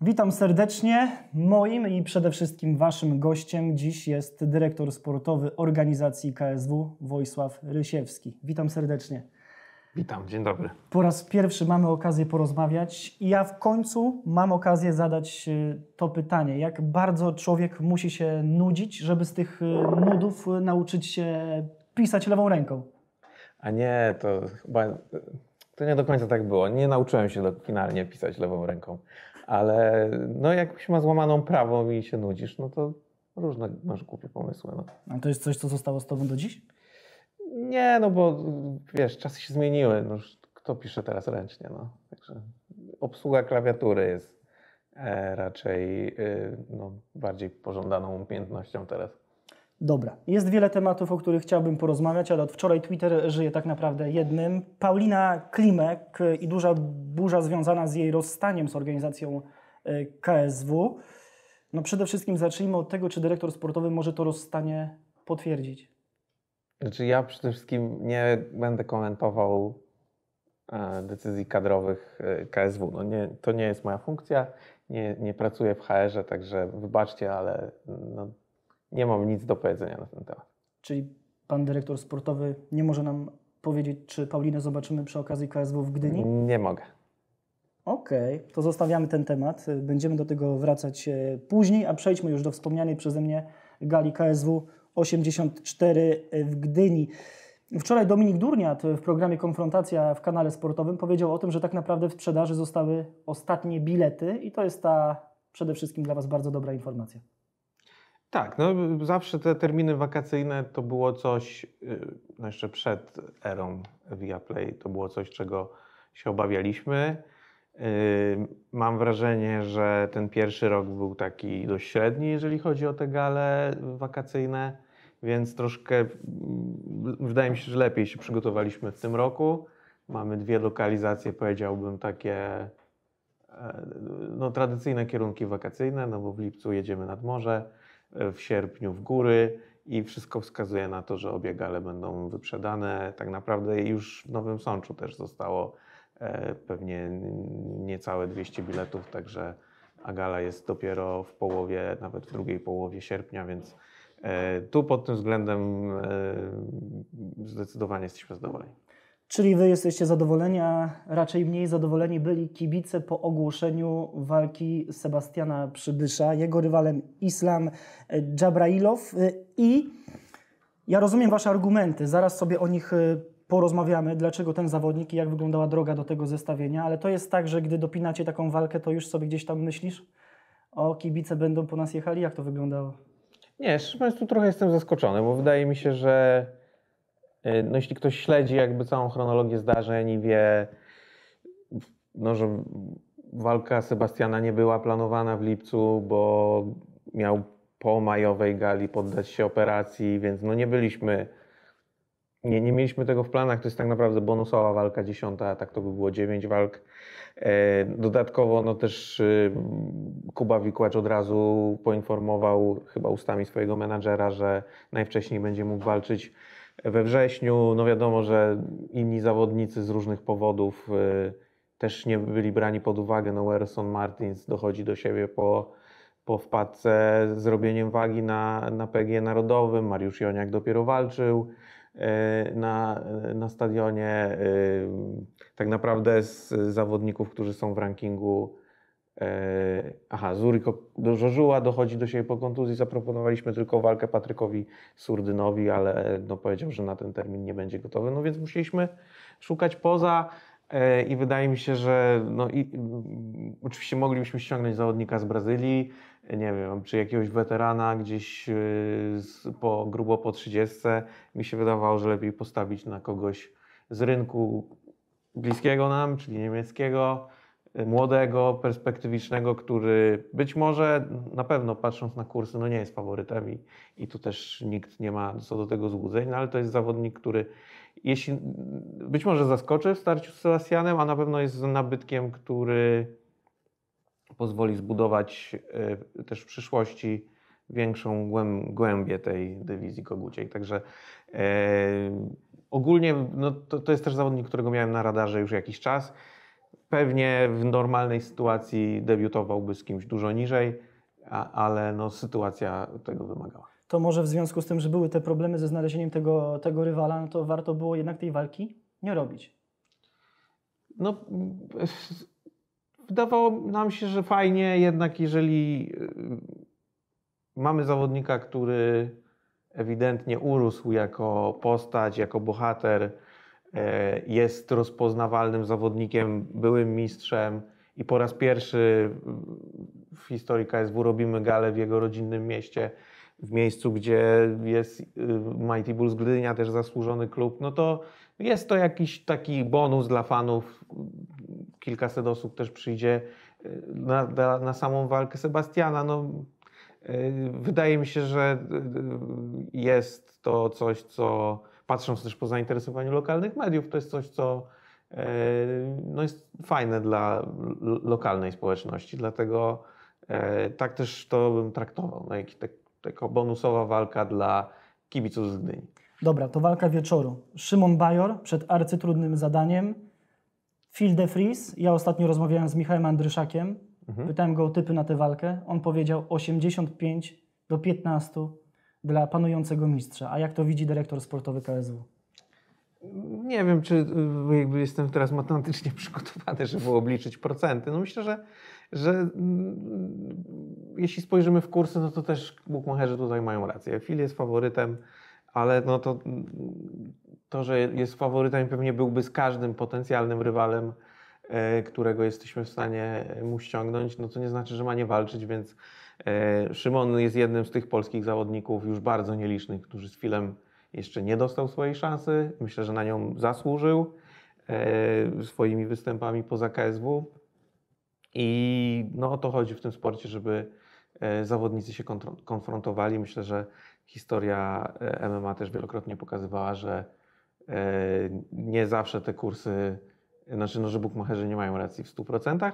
Witam serdecznie. Moim i przede wszystkim Waszym gościem dziś jest dyrektor sportowy organizacji KSW Wojsław Rysiewski. Witam serdecznie. Witam, dzień dobry. Po raz pierwszy mamy okazję porozmawiać i ja w końcu mam okazję zadać e, to pytanie, jak bardzo człowiek musi się nudzić, żeby z tych e, nudów e, nauczyć się pisać lewą ręką. A nie, to chyba to nie do końca tak było. Nie nauczyłem się finalnie pisać lewą ręką ale no jak się ma złamaną prawą i się nudzisz, no to różne masz głupie pomysły. No. A to jest coś, co zostało z tobą do dziś? Nie, no bo wiesz, czasy się zmieniły. No, kto pisze teraz ręcznie? No? Także obsługa klawiatury jest e, raczej y, no, bardziej pożądaną umiejętnością teraz. Dobra, jest wiele tematów, o których chciałbym porozmawiać, ale od wczoraj Twitter żyje tak naprawdę jednym. Paulina Klimek i duża burza związana z jej rozstaniem z organizacją e, KSW. No przede wszystkim zacznijmy od tego, czy dyrektor sportowy może to rozstanie potwierdzić. Znaczy ja przede wszystkim nie będę komentował e, decyzji kadrowych e, KSW. No nie, to nie jest moja funkcja, nie, nie pracuję w HR-ze, także wybaczcie, ale no nie mam nic do powiedzenia na ten temat. Czyli pan dyrektor sportowy nie może nam powiedzieć, czy Paulinę zobaczymy przy okazji KSW w Gdyni? Nie mogę. Okej, okay, to zostawiamy ten temat. Będziemy do tego wracać e, później, a przejdźmy już do wspomnianej przeze mnie gali KSW 84 e, w Gdyni. Wczoraj Dominik Durniat w programie Konfrontacja w kanale sportowym powiedział o tym, że tak naprawdę w sprzedaży zostały ostatnie bilety i to jest ta przede wszystkim dla Was bardzo dobra informacja. Tak, no zawsze te terminy wakacyjne to było coś, y, no jeszcze przed erą Viaplay, to było coś, czego się obawialiśmy. Y, mam wrażenie, że ten pierwszy rok był taki dość średni, jeżeli chodzi o te gale wakacyjne, więc troszkę mm, wydaje mi się, że lepiej się przygotowaliśmy w tym roku. Mamy dwie lokalizacje, powiedziałbym, takie e, no, tradycyjne kierunki wakacyjne, no bo w lipcu jedziemy nad morze, w sierpniu w góry i wszystko wskazuje na to, że obie gale będą wyprzedane. Tak naprawdę już w Nowym Sączu też zostało e, pewnie niecałe 200 biletów, także a gala jest dopiero w połowie, nawet w drugiej połowie sierpnia, więc e, tu pod tym względem e, zdecydowanie jesteśmy zadowoleni. Czyli wy jesteście zadowoleni, a raczej mniej zadowoleni byli kibice po ogłoszeniu walki Sebastiana Przybysza, jego rywalem Islam Dżabrailow i ja rozumiem wasze argumenty, zaraz sobie o nich e, porozmawiamy, dlaczego ten zawodnik i jak wyglądała droga do tego zestawienia, ale to jest tak, że gdy dopinacie taką walkę, to już sobie gdzieś tam myślisz, o kibice będą po nas jechali, jak to wyglądało? Nie, szczerze mówiąc, tu trochę jestem zaskoczony, bo wydaje mi się, że E, no, jeśli ktoś śledzi jakby całą chronologię zdarzeń i wie, no, że walka Sebastiana nie była planowana w lipcu, bo miał po majowej gali poddać się operacji, więc no nie byliśmy, nie, nie mieliśmy tego w planach. To jest tak naprawdę bonusowa walka dziesiąta, tak to by było dziewięć walk. E, dodatkowo no też e, Kuba Wikłacz od razu poinformował chyba ustami swojego menadżera, że najwcześniej będzie mógł walczyć we wrześniu, no wiadomo, że inni zawodnicy z różnych powodów y, też nie byli brani pod uwagę. No, Werson Martins dochodzi do siebie po, po wpadce z robieniem wagi na, na PG Narodowym. Mariusz Joniak dopiero walczył y, na, na stadionie. Y, tak naprawdę z zawodników, którzy są w rankingu E, aha, Zuryk do Żożuła dochodzi do siebie po kontuzji. Zaproponowaliśmy tylko walkę Patrykowi Surdynowi, ale e, no powiedział, że na ten termin nie będzie gotowy. No więc musieliśmy szukać poza e, i wydaje mi się, że no i, oczywiście moglibyśmy ściągnąć zawodnika z Brazylii, nie wiem, czy jakiegoś weterana gdzieś po, grubo po 30. Mi się wydawało, że lepiej postawić na kogoś z rynku bliskiego nam, czyli niemieckiego młodego, perspektywicznego, który być może na pewno patrząc na kursy, no nie jest faworytem i, i tu też nikt nie ma co do tego złudzeń, no ale to jest zawodnik, który jeśli być może zaskoczy w starciu z Sebastianem, a na pewno jest nabytkiem, który pozwoli zbudować y, też w przyszłości większą głębię tej dywizji koguciej. Także y, ogólnie no, to, to jest też zawodnik, którego miałem na radarze już jakiś czas. Pewnie w normalnej sytuacji debiutowałby z kimś dużo niżej, a, ale no, sytuacja tego wymagała. To może w związku z tym, że były te problemy ze znalezieniem tego, tego rywala, no to warto było jednak tej walki nie robić. No, wydawało nam się, że fajnie, jednak jeżeli y, mamy zawodnika, który ewidentnie urósł jako postać, jako bohater, E, jest rozpoznawalnym zawodnikiem, byłym mistrzem i po raz pierwszy w historii KSW robimy galę w jego rodzinnym mieście, w miejscu, gdzie jest y, Mighty Bulls Gdynia, też zasłużony klub, no to jest to jakiś taki bonus dla fanów. Kilkaset osób też przyjdzie y, na, na, na samą walkę Sebastiana. No, y, wydaje mi się, że jest to coś, co patrząc też po zainteresowaniu lokalnych mediów, to jest coś, co e, no jest fajne dla lokalnej społeczności, dlatego e, tak też to bym traktował. No, jak, tak, taka bonusowa walka dla kibiców z Gdyni. Dobra, to walka wieczoru. Szymon Bajor przed arcytrudnym zadaniem. Phil de Vries, ja ostatnio rozmawiałem z Michałem Andryszakiem, mhm. pytałem go o typy na tę walkę. On powiedział 85 do 15 dla panującego mistrza. A jak to widzi dyrektor sportowy KSW? Nie wiem, czy y, jakby jestem teraz matematycznie przygotowany, żeby obliczyć procenty. No myślę, że, że mm, jeśli spojrzymy w kursy, no to też bukmacherzy tutaj mają rację. Fil jest faworytem, ale no to, mm, to, że jest faworytem pewnie byłby z każdym potencjalnym rywalem, e, którego jesteśmy w stanie mu ściągnąć, no to nie znaczy, że ma nie walczyć, więc E, Szymon jest jednym z tych polskich zawodników, już bardzo nielicznych, którzy z filmem jeszcze nie dostał swojej szansy. Myślę, że na nią zasłużył e, swoimi występami poza KSW. I no o to chodzi w tym sporcie, żeby e, zawodnicy się konfrontowali. Myślę, że historia MMA też wielokrotnie pokazywała, że nie zawsze te kursy, znaczy no, że bukmacherzy nie mają racji w 100%,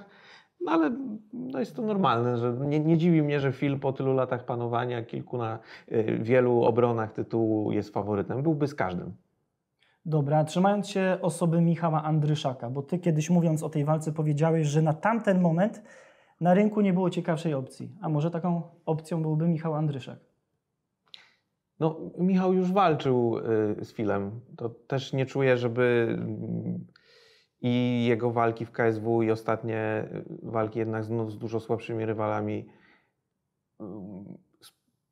no ale no jest to normalne, że nie, nie dziwi mnie, że Phil po tylu latach panowania, kilku na y, wielu obronach tytułu jest faworytem. Byłby z każdym. Dobra, trzymając się osoby Michała Andryszaka, bo ty kiedyś mówiąc o tej walce powiedziałeś, że na tamten moment na rynku nie było ciekawszej opcji. A może taką opcją byłby Michał Andryszak? No, Michał już walczył y, z Filem. To też nie czuję, żeby y, i jego walki w KSW i ostatnie y, walki jednak no, z dużo słabszymi rywalami y,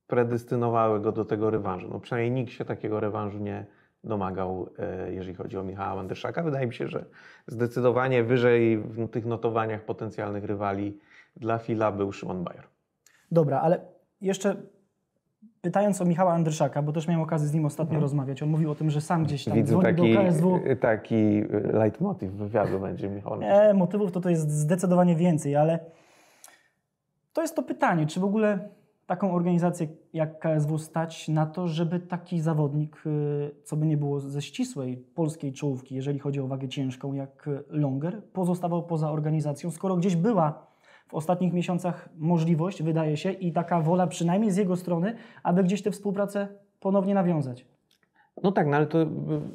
predestynowały go do tego rewanżu. No przynajmniej nikt się takiego rewanżu nie domagał, y, jeżeli chodzi o Michała Manderszaka. Wydaje mi się, że zdecydowanie wyżej w no, tych notowaniach potencjalnych rywali dla Fila był Szymon Bajor. Dobra, ale jeszcze pytając o Michała Andryszaka, bo też miałem okazję z nim ostatnio mhm. rozmawiać, on mówił o tym, że sam gdzieś tam Widzę taki, do KSW. taki e, leitmotiv wywiadu będzie Michał. Nie, motywów to, to jest zdecydowanie więcej, ale to jest to pytanie, czy w ogóle taką organizację jak KSW stać na to, żeby taki zawodnik, e, co by nie było ze ścisłej polskiej czołówki, jeżeli chodzi o wagę ciężką, jak Longer, pozostawał poza organizacją, skoro gdzieś była w ostatnich miesiącach możliwość, wydaje się, i taka wola przynajmniej z jego strony, aby gdzieś tę współpracę ponownie nawiązać. No tak, no ale to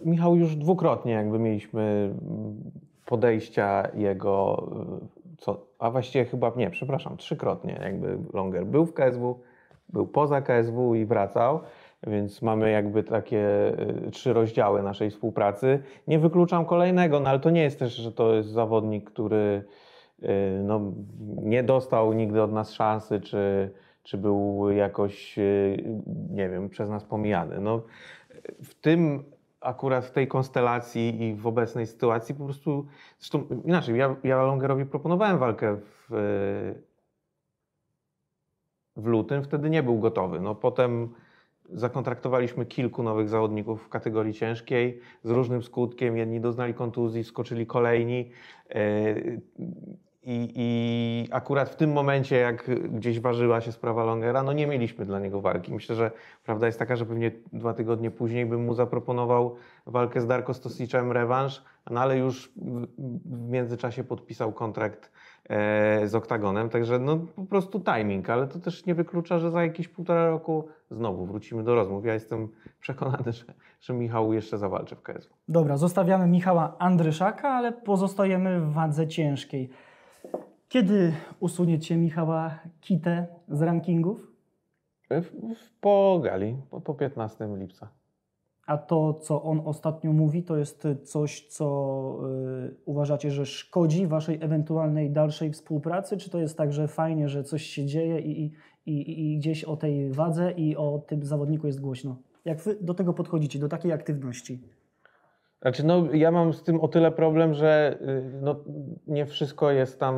Michał już dwukrotnie jakby mieliśmy mm, podejścia jego, y, co, a właściwie chyba, nie, przepraszam, trzykrotnie jakby Longer był w KSW, był poza KSW i wracał, więc mamy jakby takie y, trzy rozdziały naszej współpracy. Nie wykluczam kolejnego, no ale to nie jest też, że to jest zawodnik, który Y, no, nie dostał nigdy od nas szansy, czy, czy był jakoś, y, nie wiem, przez nas pomijany. No, w tym akurat w tej konstelacji i w obecnej sytuacji po prostu, zresztą inaczej, ja, ja Longerowi proponowałem walkę w, w lutym, wtedy nie był gotowy. No, potem zakontraktowaliśmy kilku nowych zawodników w kategorii ciężkiej z różnym skutkiem. Jedni doznali kontuzji, skoczyli kolejni. Y, i, I, akurat w tym momencie, jak gdzieś ważyła się sprawa Longera, no nie mieliśmy dla niego walki. Myślę, że prawda jest taka, że pewnie dwa tygodnie później bym mu zaproponował walkę z Darko Stosiczem, rewanż, no ale już w międzyczasie podpisał kontrakt e, z Oktagonem, także no po prostu timing, ale to też nie wyklucza, że za jakieś półtora roku znowu wrócimy do rozmów. Ja jestem przekonany, że, że Michał jeszcze zawalczy w KSW. Dobra, zostawiamy Michała Andryszaka, ale pozostajemy w wadze ciężkiej. Kiedy usuniecie Michała Kitę z rankingów? Po gali, po, po 15 lipca. A to, co on ostatnio mówi, to jest coś, co y, uważacie, że szkodzi waszej ewentualnej dalszej współpracy? Czy to jest tak, że fajnie, że coś się dzieje i, i, i gdzieś o tej wadze i o tym zawodniku jest głośno? Jak wy do tego podchodzicie, do takiej aktywności? Znaczy, no, ja mam z tym o tyle problem, że y, no, nie wszystko jest tam,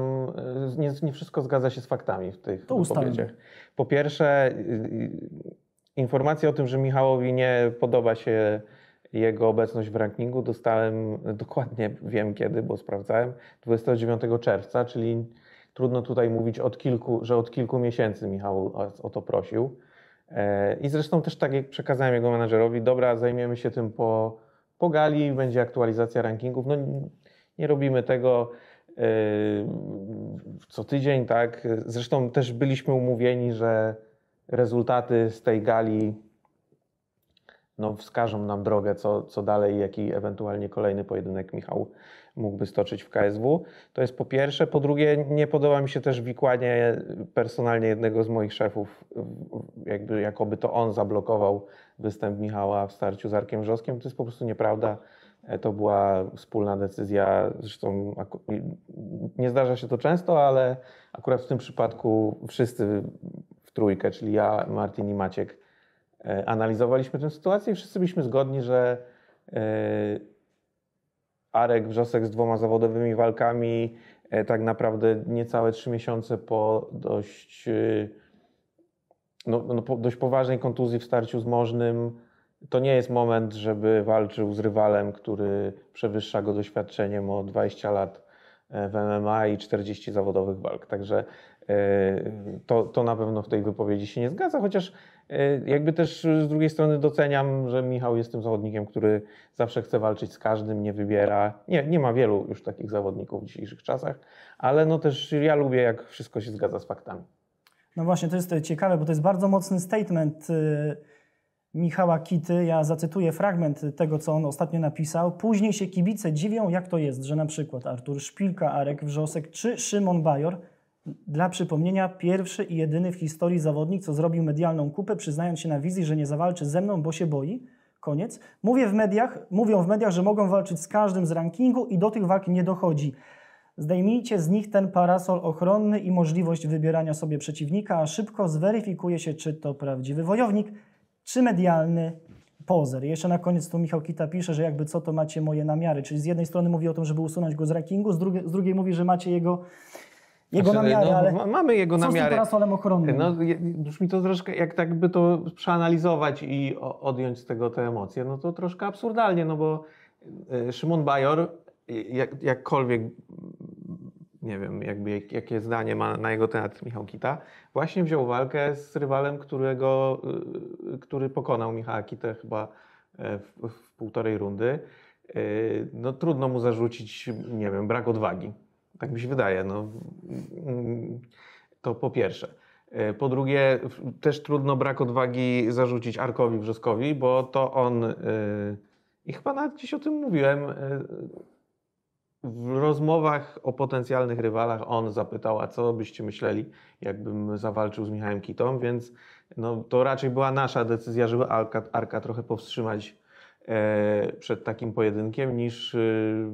y, nie, nie wszystko zgadza się z faktami w tych wypowiedziach. Po pierwsze, y, informację o tym, że Michałowi nie podoba się jego obecność w rankingu, dostałem dokładnie, wiem kiedy, bo sprawdzałem, 29 czerwca, czyli trudno tutaj mówić od kilku, że od kilku miesięcy Michał o to prosił. E, I zresztą też tak jak przekazałem jego menadżerowi, dobra, zajmiemy się tym po po gali będzie aktualizacja rankingów. No, nie robimy tego yy, co tydzień, tak? Zresztą też byliśmy umówieni, że rezultaty z tej gali no, wskażą nam drogę, co, co dalej, jaki ewentualnie kolejny pojedynek Michał mógłby stoczyć w KSW. To jest po pierwsze. Po drugie, nie podoba mi się też wikłanie personalnie jednego z moich szefów, jakby, jakoby to on zablokował występ Michała w starciu z Arkiem Rzoskiem. To jest po prostu nieprawda. E, to była wspólna decyzja. Zresztą nie zdarza się to często, ale akurat w tym przypadku wszyscy w trójkę, czyli ja, Martin i Maciek, E, analizowaliśmy tę sytuację i wszyscy byliśmy zgodni, że e, Arek Wrzosek z dwoma zawodowymi walkami e, tak naprawdę niecałe trzy miesiące po dość, no, no, po dość poważnej kontuzji w starciu z Możnym to nie jest moment, żeby walczył z rywalem, który przewyższa go doświadczeniem o 20 lat w MMA i 40 zawodowych walk. Także to, to na pewno w tej wypowiedzi się nie zgadza, chociaż e, jakby też z drugiej strony doceniam, że Michał jest tym zawodnikiem, który zawsze chce walczyć z każdym, nie wybiera. Nie, nie ma wielu już takich zawodników w dzisiejszych czasach, ale no też ja lubię, jak wszystko się zgadza z faktami. No właśnie, to jest e, ciekawe, bo to jest bardzo mocny statement e, Michała Kity. Ja zacytuję fragment tego, co on ostatnio napisał. Później się kibice dziwią, jak to jest, że na przykład Artur Szpilka, Arek Wrzosek czy Szymon Bajor – dla przypomnienia, pierwszy i jedyny w historii zawodnik, co zrobił medialną kupę, przyznając się na wizji, że nie zawalczy ze mną, bo się boi. Koniec. Mówię w mediach, mówią w mediach, że mogą walczyć z każdym z rankingu i do tych walk nie dochodzi. Zdejmijcie z nich ten parasol ochronny i możliwość wybierania sobie przeciwnika, a szybko zweryfikuje się, czy to prawdziwy wojownik, czy medialny pozer. Jeszcze na koniec tu Michał Kita pisze, że jakby co to macie moje namiary, czyli z jednej strony mówi o tym, żeby usunąć go z rankingu, z, z drugiej mówi, że macie jego jego znaczy, namiary, no, ale mamy jego namiary. Co z tym ochronnym? No, brzmi to troszkę, jak tak by to przeanalizować i odjąć z tego te emocje, no to troszkę absurdalnie, no bo e, Szymon Bajor, jak, jakkolwiek, nie wiem, jakby, jakie zdanie ma na jego temat Michał Kita, właśnie wziął walkę z rywalem, którego, e, który pokonał Michała Kita chyba e, w, w półtorej rundy. No trudno mu zarzucić, nie wiem, brak odwagi. Tak mi się wydaje. No, to po pierwsze. E, po drugie, też trudno brak odwagi zarzucić Arkowi Brzoskowi, bo to on, e, i chyba nawet gdzieś o tym mówiłem, e, w rozmowach o potencjalnych rywalach on zapytał, a co byście myśleli, jakbym zawalczył z Michałem Kitą, więc no, to raczej była nasza decyzja, żeby Arka, Arka trochę powstrzymać przed takim pojedynkiem, niż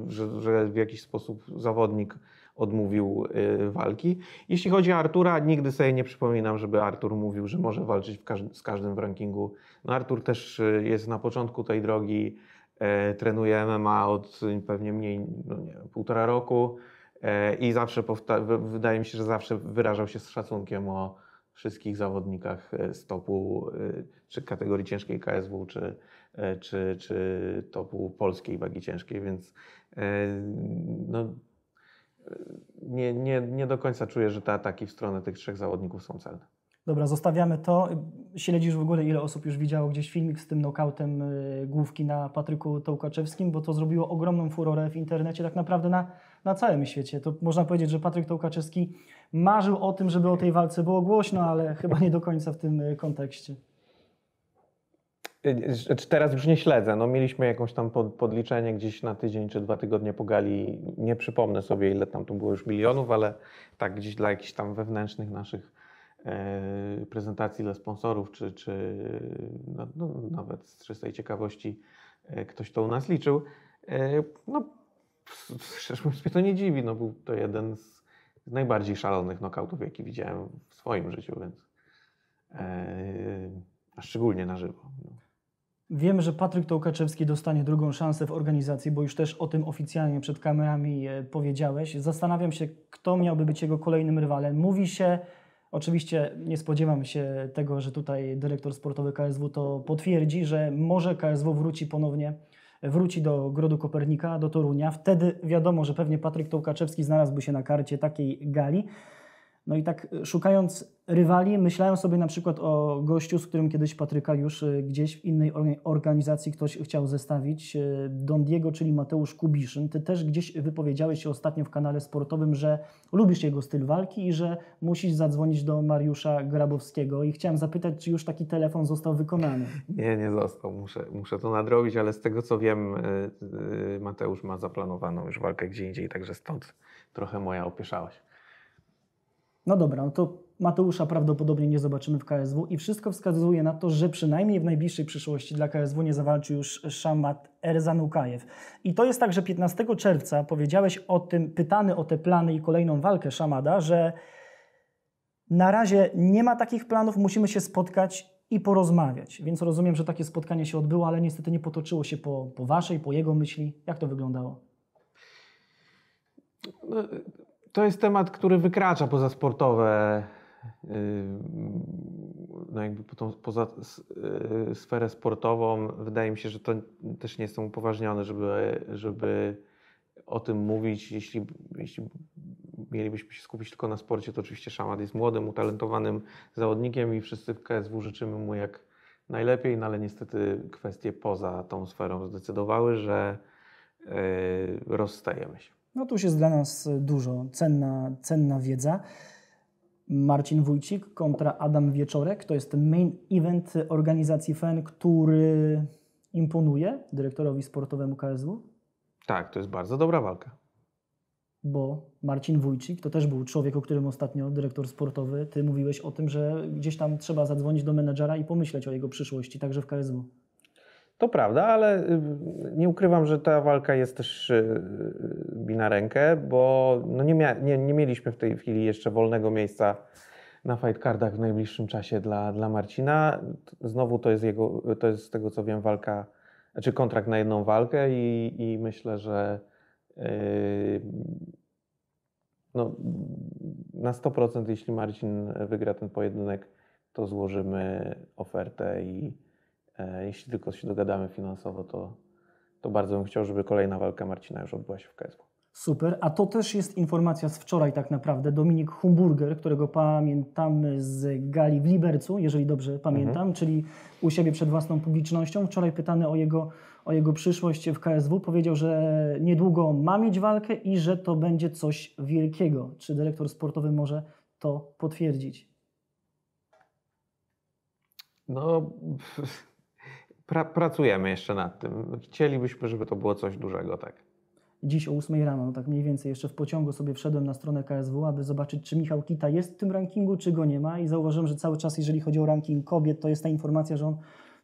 że, że w jakiś sposób zawodnik odmówił y, walki. Jeśli chodzi o Artura, nigdy sobie nie przypominam, żeby Artur mówił, że może walczyć każdy, z każdym w rankingu. No Artur też y, jest na początku tej drogi, e, trenuje MMA od y, pewnie mniej, no nie półtora roku e, i zawsze, wydaje mi się, że zawsze wyrażał się z szacunkiem o wszystkich zawodnikach z e, topu czy kategorii ciężkiej KSW, czy, e, czy, czy topu polskiej wagi ciężkiej, więc e, no, nie, nie, nie do końca czuję, że te ataki w stronę tych trzech zawodników są celne. Dobra, zostawiamy to. Śledzisz w ogóle, ile osób już widziało gdzieś filmik z tym nokautem y, główki na Patryku Tołkaczewskim, bo to zrobiło ogromną furorę w internecie, tak naprawdę na, na całym świecie. To można powiedzieć, że Patryk Tołkaczewski marzył o tym, żeby o tej walce było głośno, ale chyba nie do końca w tym y, kontekście. Y, y, teraz już nie śledzę. No, mieliśmy jakąś tam podliczenie gdzieś na tydzień czy dwa tygodnie pogali. Nie przypomnę sobie, ile tam tu było już milionów, ale tak gdzieś dla jakichś tam wewnętrznych naszych y, prezentacji dla sponsorów, czy, czy no, no, nawet z czystej ciekawości ktoś to u nas liczył. No, szczerze mówiąc, mnie to nie dziwi. No, był to jeden z najbardziej szalonych nokautów, jaki widziałem w swoim życiu, więc a szczególnie na żywo. No. Wiemy, że Patryk Tołkaczewski dostanie drugą szansę w organizacji, bo już też o tym oficjalnie przed kamerami e, powiedziałeś. Zastanawiam się, kto miałby być jego kolejnym rywalem. Mówi się, oczywiście nie spodziewam się tego, że tutaj dyrektor sportowy KSW to potwierdzi, że może KSW wróci ponownie, wróci do Grodu Kopernika, do Torunia. Wtedy wiadomo, że pewnie Patryk Tołkaczewski znalazłby się na karcie takiej gali. No i tak e, szukając rywali, myślałem sobie na przykład o gościu, z którym kiedyś Patryka już e, gdzieś w innej organizacji ktoś chciał zestawić, e, Don Diego, czyli Mateusz Kubiszyn. Ty też gdzieś wypowiedziałeś się ostatnio w kanale sportowym, że lubisz jego styl walki i że musisz zadzwonić do Mariusza Grabowskiego. I chciałem zapytać, czy już taki telefon został wykonany? Nie, nie został. Muszę, muszę to nadrobić, ale z tego co wiem, Mateusz ma zaplanowaną już walkę gdzie indziej, także stąd trochę moja opieszałaś. No dobra, no to Mateusza prawdopodobnie nie zobaczymy w KSW i wszystko wskazuje na to, że przynajmniej w najbliższej przyszłości dla KSW nie zawalczy już Szamat Erzanukajew. I to jest tak, że 15 czerwca powiedziałeś o tym, pytany o te plany i kolejną walkę Szamada, że na razie nie ma takich planów, musimy się spotkać i porozmawiać. Więc rozumiem, że takie spotkanie się odbyło, ale niestety nie potoczyło się po, po waszej, po jego myśli. Jak to wyglądało? No, to jest temat, który wykracza poza sportowe, yy, no jakby poza yy, sferę sportową. Wydaje mi się, że to też nie jestem upoważniony, żeby, żeby o tym mówić. Jeśli, jeśli mielibyśmy się skupić tylko na sporcie, to oczywiście Szamat jest młodym, utalentowanym zawodnikiem i wszyscy w KSW życzymy mu jak najlepiej, no ale niestety kwestie poza tą sferą zdecydowały, że yy, rozstajemy się. No to już jest dla nas dużo, cenna, cenna wiedza. Marcin Wójcik kontra Adam Wieczorek to jest ten main event organizacji FEN, który imponuje dyrektorowi sportowemu KSW. Tak, to jest bardzo dobra walka. Bo Marcin Wójcik to też był człowiek, o którym ostatnio dyrektor sportowy, ty mówiłeś o tym, że gdzieś tam trzeba zadzwonić do menedżera i pomyśleć o jego przyszłości, także w KSW. To prawda, ale y, nie ukrywam, że ta walka jest też y, mi na rękę, bo no nie, mia- nie, nie mieliśmy w tej chwili jeszcze wolnego miejsca na fightcardach w najbliższym czasie dla, dla Marcina. Znowu to jest, jego, to jest z tego co wiem walka, znaczy kontrakt na jedną walkę i, i myślę, że yy, no, na 100% jeśli Marcin wygra ten pojedynek, to złożymy ofertę i E, jeśli tylko się dogadamy finansowo, to, to bardzo bym chciał, żeby kolejna walka Marcina już odbyła się w KSW. Super, a to też jest informacja z wczoraj tak naprawdę. Dominik Humburger, którego pamiętamy z gali w Libercu, jeżeli dobrze pamiętam, mhm. czyli u siebie przed własną publicznością. Wczoraj pytany o jego, o jego przyszłość w KSW powiedział, że niedługo ma mieć walkę i że to będzie coś wielkiego. Czy dyrektor sportowy może to potwierdzić? No... pra, pracujemy jeszcze nad tym. Chcielibyśmy, żeby to było coś dużego, tak. Dziś o 8 rano, no tak mniej więcej, jeszcze w pociągu sobie wszedłem na stronę KSW, aby zobaczyć, czy Michał Kita jest w tym rankingu, czy go nie ma. I zauważyłem, że cały czas, jeżeli chodzi o ranking kobiet, to jest ta informacja, że on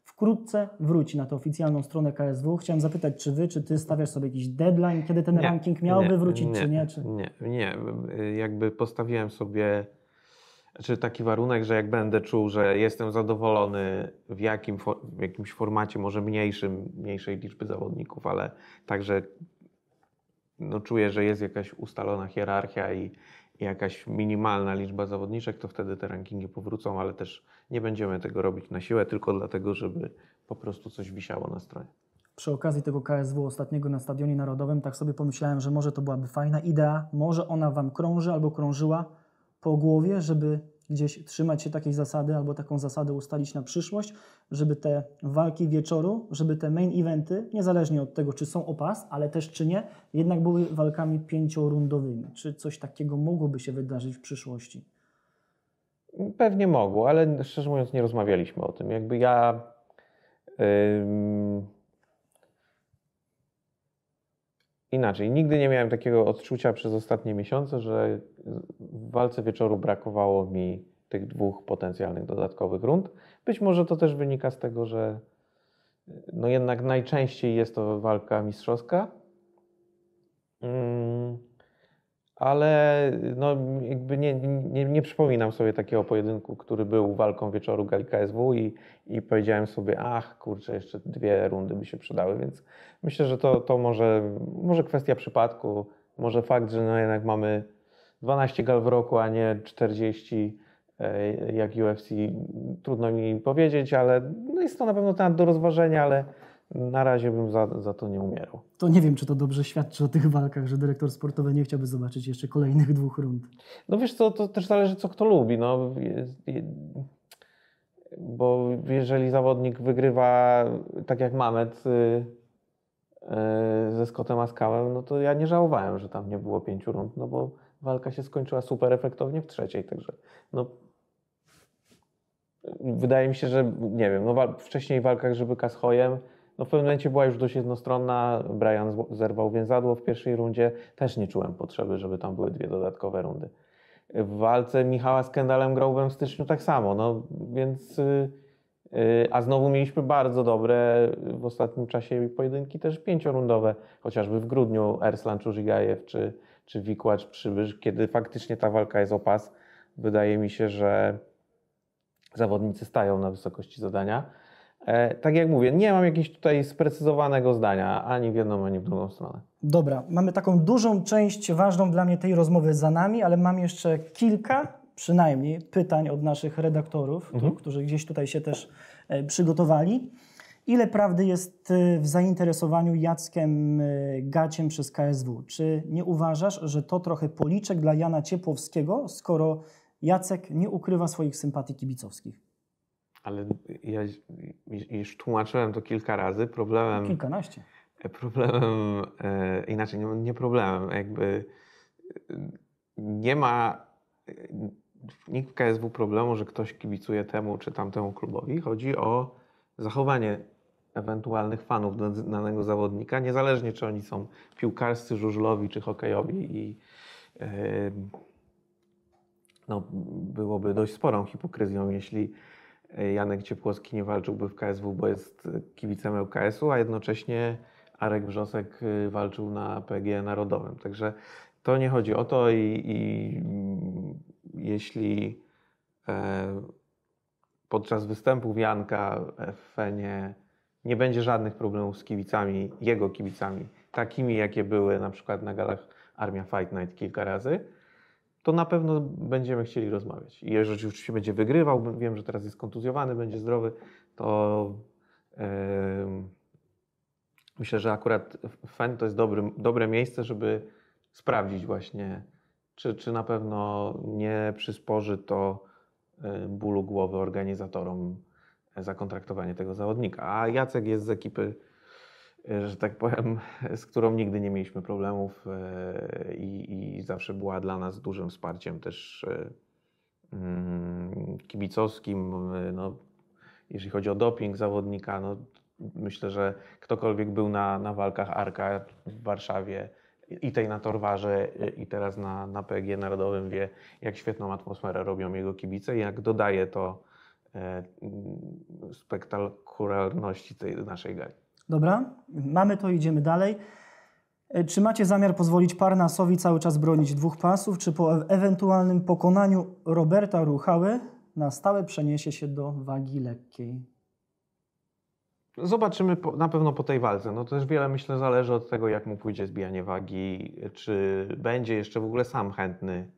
wkrótce wróci na tę oficjalną stronę KSW. Chciałem zapytać, czy wy, czy ty stawiasz sobie jakiś deadline, kiedy ten nie, ranking miałby nie, wrócić, nie, czy nie? Czy... Nie, nie. Jakby postawiłem sobie czy taki warunek, że jak będę czuł, że jestem zadowolony w, jakim, w jakimś formacie, może mniejszym, mniejszej liczby zawodników, ale także no, czuję, że jest jakaś ustalona hierarchia i, i jakaś minimalna liczba zawodniczek, to wtedy te rankingi powrócą, ale też nie będziemy tego robić na siłę, tylko dlatego, żeby po prostu coś wisiało na stronie. Przy okazji tego KSW ostatniego na Stadionie Narodowym, tak sobie pomyślałem, że może to byłaby fajna idea, może ona Wam krąży albo krążyła po głowie, żeby gdzieś trzymać się takiej zasady albo taką zasadę ustalić na przyszłość, żeby te walki wieczoru, żeby te main eventy, niezależnie od tego, czy są opas, ale też czy nie, jednak były walkami pięciorundowymi. Czy coś takiego mogłoby się wydarzyć w przyszłości? Pewnie mogło, ale szczerze mówiąc nie rozmawialiśmy o tym. Jakby ja... inaczej. Nigdy nie miałem takiego odczucia przez ostatnie miesiące, że w walce wieczoru brakowało mi tych dwóch potencjalnych dodatkowych rund. Być może to też wynika z tego, że no jednak najczęściej jest to walka mistrzowska. Mm ale no, jakby nie, nie, nie, przypominam sobie takiego pojedynku, który był walką wieczoru gali KSW i, i powiedziałem sobie, ach kurczę, jeszcze dwie rundy by się przydały, więc myślę, że to, to może, może kwestia przypadku, może fakt, że no jednak mamy 12 gal w roku, a nie 40 e, jak UFC, trudno mi powiedzieć, ale no jest to na pewno temat do rozważenia, ale na razie bym za, za to nie umierał. To nie wiem, czy to dobrze świadczy o tych walkach, że dyrektor sportowy nie chciałby zobaczyć jeszcze kolejnych dwóch rund. No wiesz co, to też zależy co kto lubi. No. Bo jeżeli zawodnik wygrywa tak jak Mamet y, y, ze Scottem Askałem, no to ja nie żałowałem, że tam nie było pięciu rund, no bo walka się skończyła super efektownie w trzeciej, także no wydaje mi się, że nie wiem, no, wcześniej w walkach, żeby Kaschojem no w pewnym momencie była już dość jednostronna. Brian zerwał więzadło w pierwszej rundzie. Też nie czułem potrzeby, żeby tam były dwie dodatkowe rundy. W walce Michała z Kendalem Grobem w styczniu tak samo, no więc... Y, y, a znowu mieliśmy bardzo dobre w ostatnim czasie pojedynki, też pięciorundowe, chociażby w grudniu Erslan Czurzygajew czy, czy Wikłacz Przybysz, kiedy faktycznie ta walka jest o pas. Wydaje mi się, że zawodnicy stają na wysokości zadania. E, tak jak mówię, nie mam jakiegoś tutaj sprecyzowanego zdania ani w jedną, ani w drugą stronę. Dobra, mamy taką dużą część ważną dla mnie tej rozmowy za nami, ale mam jeszcze kilka przynajmniej pytań od naszych redaktorów, mhm. którzy gdzieś tutaj się też e, przygotowali. Ile prawdy jest e, w zainteresowaniu Jackiem Gaciem przez KSW? Czy nie uważasz, że to trochę policzek dla Jana Ciepłowskiego, skoro Jacek nie ukrywa swoich sympatii kibicowskich? Ale ja już tłumaczyłem to kilka razy. Problemem. Kilkanaście. Problemem, e, inaczej, nie, problemem, jakby nie ma nikt w KSW problemu, że ktoś kibicuje temu czy tamtemu klubowi. Chodzi o zachowanie ewentualnych fanów danego zawodnika, niezależnie czy oni są piłkarscy, żużlowi czy hokejowi i yy, no, byłoby dość sporą hipokryzją, jeśli E, Janek Ciepłowski nie walczyłby w KSW, bo jest e, kibicem ŁKS-u, a jednocześnie Arek Wrzosek e, walczył na PG Narodowym. Także to nie chodzi o to i, i mm, jeśli e, podczas występów Janka w Fenie nie będzie żadnych problemów z kibicami, jego kibicami, takimi jakie były na przykład na galach Armia Fight Night kilka razy, to na pewno będziemy chcieli rozmawiać. I jeżeli oczywiście będzie wygrywał, wiem, że teraz jest kontuzjowany, będzie zdrowy, to yy, myślę, że akurat FEN to jest dobry, dobre miejsce, żeby sprawdzić właśnie, czy, czy na pewno nie przysporzy to e, bólu głowy organizatorom zakontraktowanie tego zawodnika. A Jacek jest z ekipy E, że tak powiem, z którą nigdy nie mieliśmy problemów e, i, i zawsze była dla nas dużym wsparciem też e, mm, kibicowskim. No, jeżeli chodzi o doping zawodnika, no, myślę, że ktokolwiek był na, na walkach Arka w Warszawie i tej na Torwarze i teraz na, na PG Narodowym wie, jak świetną atmosferę robią jego kibice i jak dodaje to spektakularności tej naszej gali. Dobra? Mamy to, idziemy dalej. E, czy macie zamiar pozwolić Parnasowi cały czas bronić dwóch pasów, czy po e, ewentualnym pokonaniu Roberta Ruchały na stałe przeniesie się do wagi lekkiej? Zobaczymy po, na pewno po tej walce. No też wiele myślę zależy od tego, jak mu pójdzie zbijanie wagi, czy będzie jeszcze w ogóle sam chętny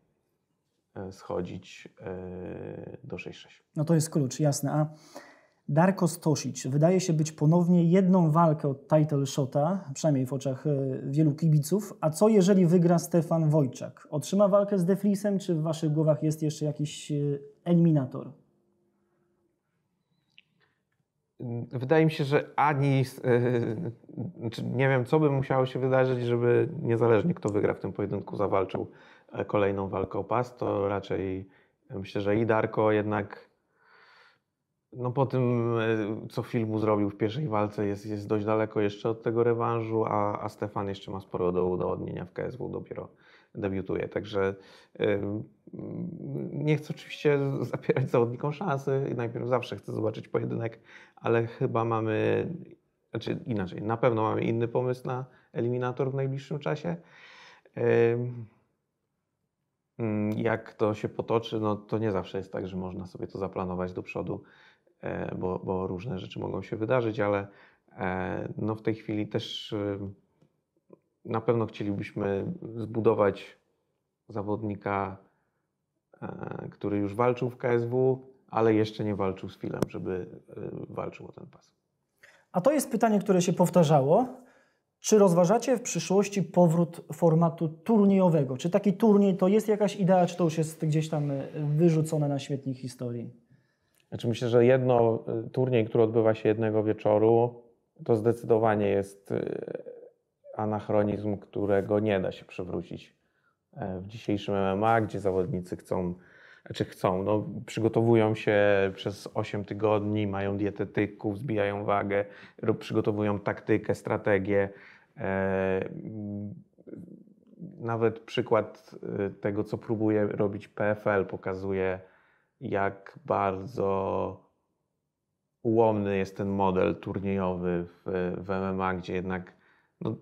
e, schodzić do 6-6. No to jest klucz, jasne. A Darko Stosić wydaje się być ponownie jedną walkę od title shota, przynajmniej w oczach e, wielu kibiców. A co jeżeli wygra Stefan Wojczak? Otrzyma walkę z Deflisem, czy w waszych głowach jest jeszcze jakiś e, eliminator? Wydaje mi się, że ani. E, znaczy, nie wiem, co by musiało się wydarzyć, żeby niezależnie kto wygra w tym pojedynku, zawalczył kolejną walkę o pas. To raczej myślę, że i Darko jednak no po tym, e, co filmu zrobił w pierwszej walce, jest, jest dość daleko jeszcze od tego rewanżu, a, a Stefan jeszcze ma sporo do udowodnienia w KSW, dopiero debiutuje. Także yy, nie chcę oczywiście zapierać zawodnikom szansy i najpierw zawsze chcę zobaczyć pojedynek, ale chyba mamy, znaczy inaczej, na pewno mamy inny pomysł na eliminator w najbliższym czasie. Yy, jak to się potoczy, no to nie zawsze jest tak, że można sobie to zaplanować do przodu. E, bo, bo różne rzeczy mogą się wydarzyć, ale e, no w tej chwili też y, na pewno chcielibyśmy zbudować zawodnika, e, który już walczył w KSW, ale jeszcze nie walczył z filmem, żeby walczył o ten pas. A to jest pytanie, które się powtarzało. Czy rozważacie w przyszłości powrót formatu turniejowego? Czy taki turniej to jest jakaś idea, czy to już jest gdzieś tam wyrzucone na śmietnik historii? Znaczy myślę, że jedno y, turniej, który odbywa się jednego wieczoru, to zdecydowanie jest y, anachronizm, którego nie da się przywrócić e, w dzisiejszym MMA, gdzie zawodnicy chcą, czy znaczy chcą, no, przygotowują się przez 8 tygodni, mają dietetyków, zbijają wagę, przygotowują taktykę, strategię. E, nawet przykład y, tego, co próbuje robić PFL, pokazuje jak bardzo ułomny jest ten model turniejowy w, w MMA, gdzie jednak no,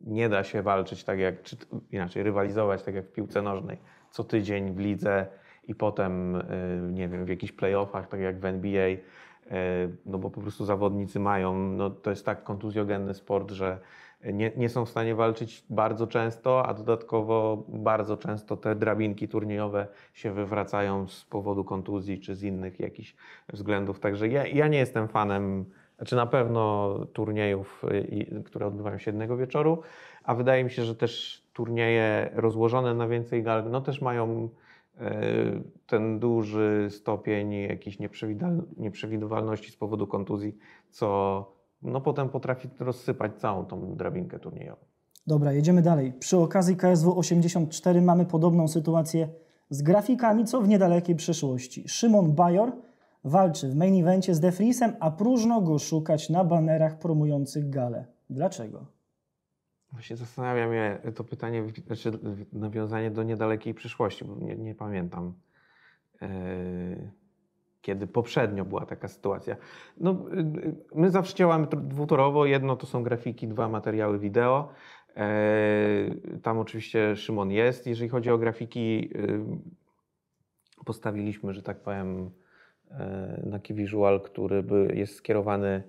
nie da się walczyć tak jak, czy inaczej, rywalizować tak jak w piłce nożnej co tydzień w lidze i potem, y, nie wiem, w jakichś playoffach, tak jak w NBA, y, no bo po prostu zawodnicy mają, no to jest tak kontuzjogenny sport, że nie, nie są w stanie walczyć bardzo często, a dodatkowo bardzo często te drabinki turniejowe się wywracają z powodu kontuzji czy z innych jakichś względów. Także ja, ja nie jestem fanem znaczy na pewno turniejów, y, które odbywają się jednego wieczoru, a wydaje mi się, że też turnieje rozłożone na więcej gal, no też mają y, ten duży stopień jakiejś nieprzewidywalności z powodu kontuzji, co no potem potrafi rozsypać całą tą drabinkę turniejową. Dobra, jedziemy dalej. Przy okazji KSW 84 mamy podobną sytuację z grafikami, co w niedalekiej przyszłości. Szymon Bajor walczy w main evencie z Defrisem, a próżno go szukać na banerach promujących galę. Dlaczego? Właśnie zastanawiam się to pytanie, znaczy nawiązanie do niedalekiej przyszłości, bo nie, nie pamiętam. Yy kiedy poprzednio była taka sytuacja. No, y, y, my zawsze działamy dwutorowo. Jedno to są grafiki, dwa materiały wideo. E, tam oczywiście Szymon jest. Jeżeli chodzi o grafiki, y, postawiliśmy, że tak powiem, na e, Key Visual, który jest skierowany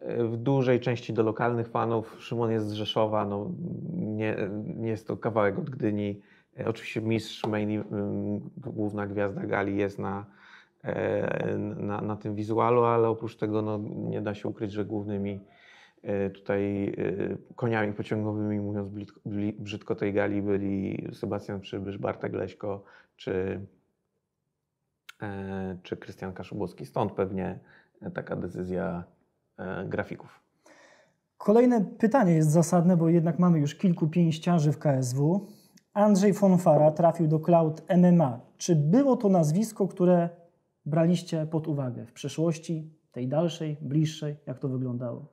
e, w dużej części do lokalnych fanów. Szymon jest z Rzeszowa, no, nie, nie jest to kawałek od Gdyni. Oczywiście mistrz, main, główna gwiazda gali jest na na, na tym wizualu, ale oprócz tego no, nie da się ukryć, że głównymi e, tutaj e, koniami pociągowymi, mówiąc brzydko tej gali, byli Sebastian Przybysz, Bartek Leśko czy, e, czy Krystian Kaszubowski. Stąd pewnie taka decyzja grafików. Kolejne pytanie jest zasadne, bo jednak mamy już kilku pięściarzy w KSW. Andrzej Fonfara trafił do Cloud MMA. Czy było to nazwisko, które braliście pod uwagę w przeszłości, tej dalszej, bliższej, jak to wyglądało?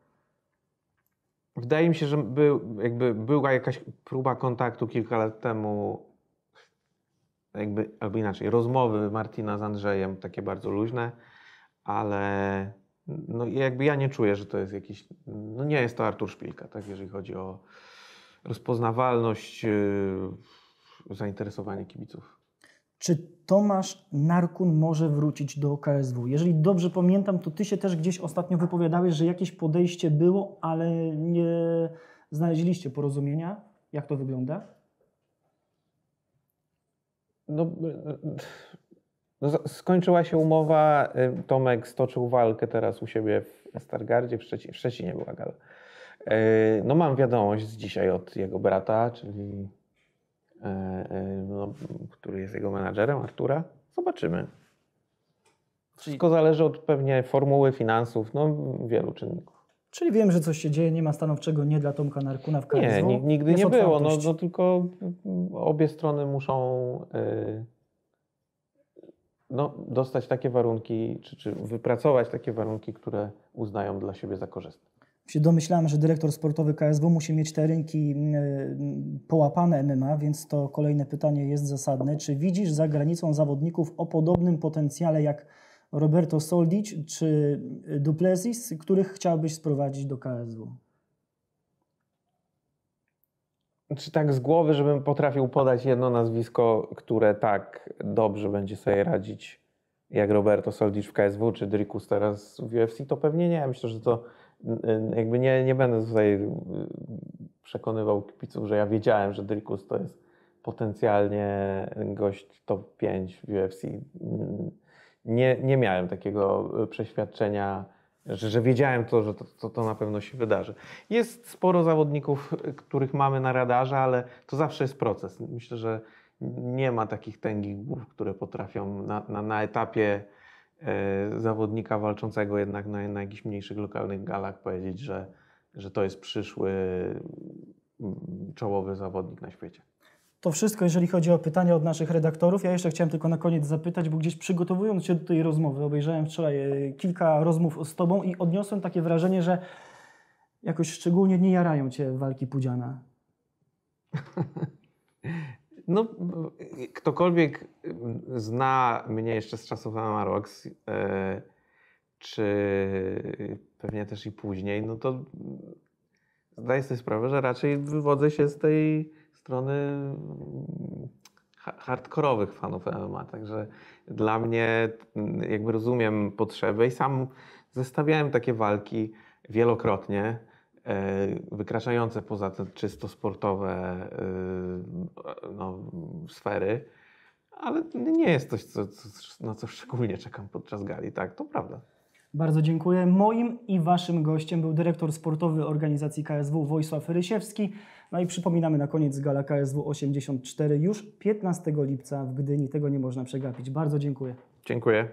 Wydaje mi się, że był, jakby była jakaś próba kontaktu kilka lat temu, jakby, albo inaczej, rozmowy Martina z Andrzejem, takie bardzo luźne, ale no jakby ja nie czuję, że to jest jakiś, no nie jest to Artur Szpilka, tak, jeżeli chodzi o rozpoznawalność, yy, zainteresowanie kibiców czy Tomasz Narkun może wrócić do KSW. Jeżeli dobrze pamiętam, to ty się też gdzieś ostatnio wypowiadałeś, że jakieś podejście było, ale nie znaleźliście porozumienia. Jak to wygląda? No, no skończyła się umowa. Tomek stoczył walkę teraz u siebie w Stargardzie w, Szczecinie, w Szczecinie była gal. E, no mam wiadomość z dzisiaj od jego brata, czyli E, e, no, który jest jego menadżerem, Artura. Zobaczymy. Wszystko Czyli... zależy od pewnie formuły finansów, no wielu czynników. Czyli wiem, że coś się dzieje, nie ma stanowczego nie dla Tomka Narkuna w KSW. Nie, nigdy jest nie było, no, no, tylko mm, obie strony muszą yy, no, dostać takie warunki, czy, czy wypracować takie warunki, które uznają dla siebie za korzystne się domyślałem, że dyrektor sportowy KSW musi mieć te rynki e, połapane MMA, więc to kolejne pytanie jest zasadne. Czy widzisz za granicą zawodników o podobnym potencjale jak Roberto Soldic czy Duplessis, których chciałbyś sprowadzić do KSW? Czy znaczy, tak z głowy, żebym potrafił podać jedno nazwisko, które tak dobrze będzie sobie radzić jak Roberto Soldic w KSW czy Dricus teraz w UFC, to pewnie nie. Myślę, że to jakby nie, nie będę tutaj y, przekonywał kibiców, że ja wiedziałem, że Drikus to jest potencjalnie gość top 5 w UFC. Nie, nie miałem takiego y, przeświadczenia, że, że wiedziałem to, że to, to, to na pewno się wydarzy. Jest sporo zawodników, y, których mamy na radarze, ale to zawsze jest proces. Myślę, że nie ma takich tęgich głów, które potrafią na, na, na etapie E, zawodnika walczącego jednak na, na jakichś mniejszych lokalnych galach powiedzieć, że, że to jest przyszły mm, czołowy zawodnik na świecie. To wszystko, jeżeli chodzi o pytania od naszych redaktorów. Ja jeszcze chciałem tylko na koniec zapytać, bo gdzieś przygotowując się do tej rozmowy, obejrzałem wczoraj e, kilka rozmów z Tobą i odniosłem takie wrażenie, że jakoś szczególnie nie jarają Cię walki Pudziana. No, ktokolwiek zna mnie jeszcze z czasów Amarox, e, czy pewnie też i później, no to zdaję sobie sprawę, że raczej wywodzę się z tej strony hardkorowych fanów MMA, także dla mnie jakby rozumiem potrzeby i sam zestawiałem takie walki wielokrotnie E, wykraczające poza te czysto sportowe e, no, sfery, ale nie jest coś, co, co, na co szczególnie czekam podczas gali, tak, to prawda. Bardzo dziękuję. Moim i waszym gościem był dyrektor sportowy organizacji KSW Wojsław Rysiewski. No i przypominamy na koniec gala KSW 84 już 15 lipca w Gdyni. Tego nie można przegapić. Bardzo dziękuję. Dziękuję.